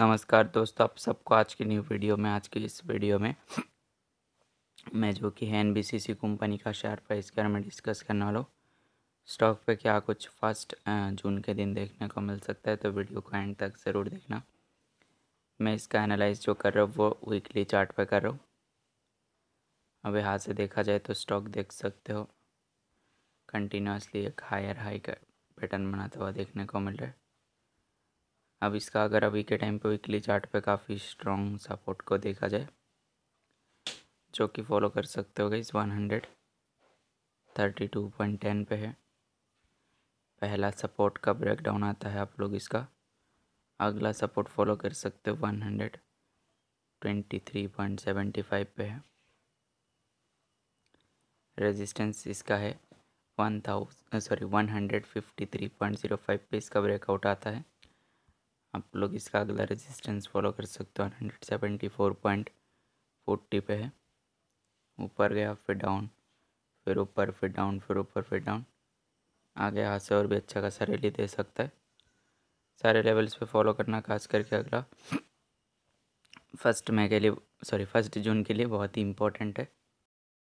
नमस्कार दोस्तों आप सबको आज की न्यू वीडियो में आज की इस वीडियो में मैं जो कि है एन कंपनी का शेयर प्राइस के बारे में डिस्कस करने वाला हूँ स्टॉक पे क्या कुछ फर्स्ट जून के दिन देखने को मिल सकता है तो वीडियो को एंड तक ज़रूर देखना मैं इसका एनालाइज जो कर रहा हूँ वो वीकली चार्ट पे कर रहा हूँ अब यहाँ से देखा जाए तो स्टॉक देख सकते हो कंटिन्यूसली एक हायर हाई का पैटर्न बनाता हुआ देखने को मिल रहा है अब इसका अगर अभी के टाइम पे वीकली चार्ट पे काफ़ी स्ट्रॉन्ग सपोर्ट को देखा जाए जो कि फॉलो कर सकते हो इस one hundred thirty two point ten पे है पहला सपोर्ट का ब्रेकडाउन आता है आप लोग इसका अगला सपोर्ट फॉलो कर सकते हो one hundred twenty three point seventy five पे है रेजिस्टेंस इसका है one thousand sorry one hundred fifty three point zero five पे इसका ब्रेकआउट आता है आप लोग इसका अगला रेजिस्टेंस फॉलो कर सकते हो one hundred seventy four point forty पे है ऊपर गया फिर डाउन फिर ऊपर फिर डाउन फिर ऊपर फिर डाउन आगे यहाँ से और भी अच्छा खासा रैली दे सकता है सारे लेवल्स पे फॉलो करना खास करके अगला फर्स्ट मई के लिए सॉरी फर्स्ट जून के लिए बहुत ही इम्पोर्टेंट है